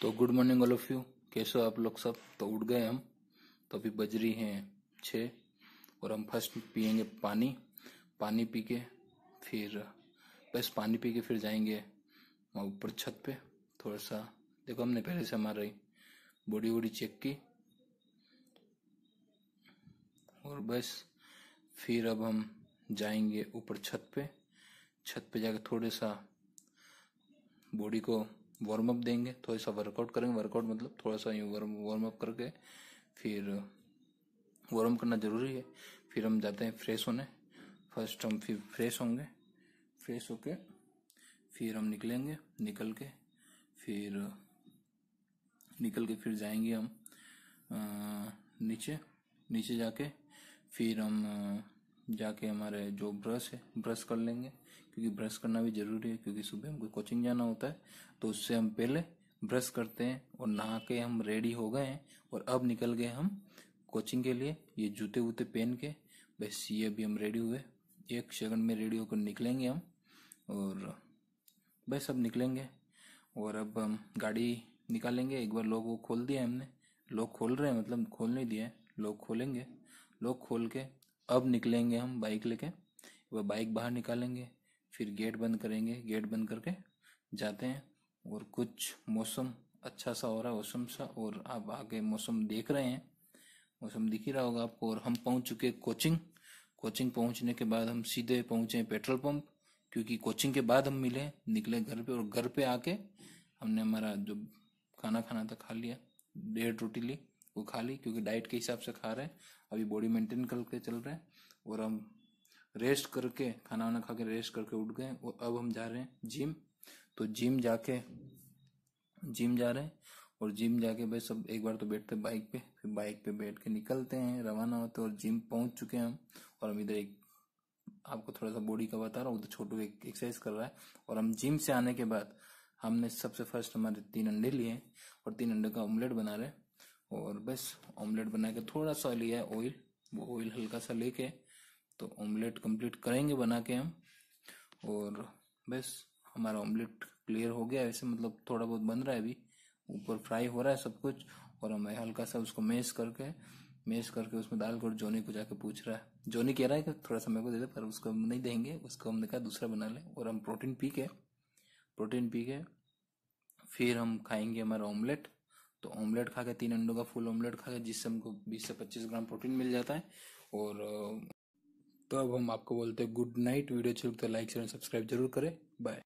तो good morning all of you कैसे हो आप लोग सब तो उठ गए हम तो अभी बज रही हैं छः और हम फर्स्ट पियेंगे पानी पानी पी के फिर बस पानी पी के फिर जाएंगे वहाँ ऊपर छत पे थोड़ा सा देखो हमने पहले से हमारी बॉडी वोडी चेक की और बस फिर अब हम जाएंगे ऊपर छत पे छत पे जाके थोड़े सा बॉडी को वार्म अप देंगे थोड़ा सा वर्कआउट करेंगे वर्कआउट मतलब थोड़ा सा यूँ वर्म वार्म अप करके फिर वार्म करना ज़रूरी है फिर हम जाते हैं फ्रेश होने फर्स्ट हम फिर फ्रेश होंगे फ्रेश होके फिर हम निकलेंगे निकल के फिर निकल के फिर जाएंगे हम आ, नीचे नीचे जाके फिर हम जाके हमारे जो ब्रश है ब्रश कर लेंगे क्योंकि ब्रश करना भी ज़रूरी है क्योंकि सुबह हमको कोचिंग जाना होता है तो उससे हम पहले ब्रश करते हैं और नहा के हम रेडी हो गए हैं और अब निकल गए हम कोचिंग के लिए ये जूते वूते पहन के बस ये अभी हम रेडी हुए एक सेकंड में रेडी होकर निकलेंगे हम और बस अब निकलेंगे और अब हम गाड़ी निकालेंगे एक बार लोग वो खोल दिया हमने लोग खोल रहे हैं मतलब खोल नहीं दिया है लोग खोलेंगे लोग खोल के अब निकलेंगे हम बाइक लेके वह बाइक बाहर निकालेंगे फिर गेट बंद करेंगे गेट बंद करके जाते हैं और कुछ मौसम अच्छा सा हो रहा है मौसम सा और आप आगे मौसम देख रहे हैं मौसम दिख ही रहा होगा आपको और हम पहुंच चुके कोचिंग कोचिंग पहुंचने के बाद हम सीधे पहुंचे पेट्रोल पंप क्योंकि कोचिंग के बाद हम मिले निकले घर पे और घर पे आके हमने हमारा जो खाना खाना था खा लिया डेढ़ रोटी ली वो खा ली क्योंकि डाइट के हिसाब से खा रहे हैं अभी बॉडी मेंटेन करके चल रहे हैं और हम रेस्ट करके खाना वाना खा के रेस्ट करके उठ गए और अब हम जा रहे हैं जिम तो जिम जाके जिम जा रहे हैं और जिम जाके भाई सब एक बार तो बैठते बाइक पे फिर बाइक पे बैठ के निकलते हैं रवाना होते हैं और जिम पहुंच चुके हैं हम और हम इधर एक आपको थोड़ा सा बॉडी का बता रहा हूँ उधर छोटू एक एक्सरसाइज कर रहा है और हम जिम से आने के बाद हमने सबसे फर्स्ट हमारे तीन अंडे लिए और तीन अंडे का ऑमलेट बना रहे हैं और बस ऑमलेट बना के थोड़ा सा लिया है ऑयल वो ऑयल हल्का सा लेके तो ऑमलेट कंप्लीट करेंगे बना के हम और बस हमारा ऑमलेट क्लियर हो गया वैसे मतलब थोड़ा बहुत बन रहा है अभी ऊपर फ्राई हो रहा है सब कुछ और हमें हल्का सा उसको मेस करके मेस करके उसमें डाल कर जोनी को जाके पूछ रहा है जोनी कह रहा है कि थोड़ा समय को दे दे पर उसको हम नहीं देंगे उसको हमने कहा दूसरा बना लें और हम प्रोटीन पी के प्रोटीन पी के फिर हम खाएंगे हमारा ऑमलेट तो ऑमलेट खा के तीन अंडों का फुल ऑमलेट खा के जिससे हमको बीस से पच्चीस ग्राम प्रोटीन मिल जाता है और तो अब हम आपको बोलते हैं गुड नाइट वीडियो अच्छी लगता है लाइक शेयर सब्सक्राइब जरूर करें बाय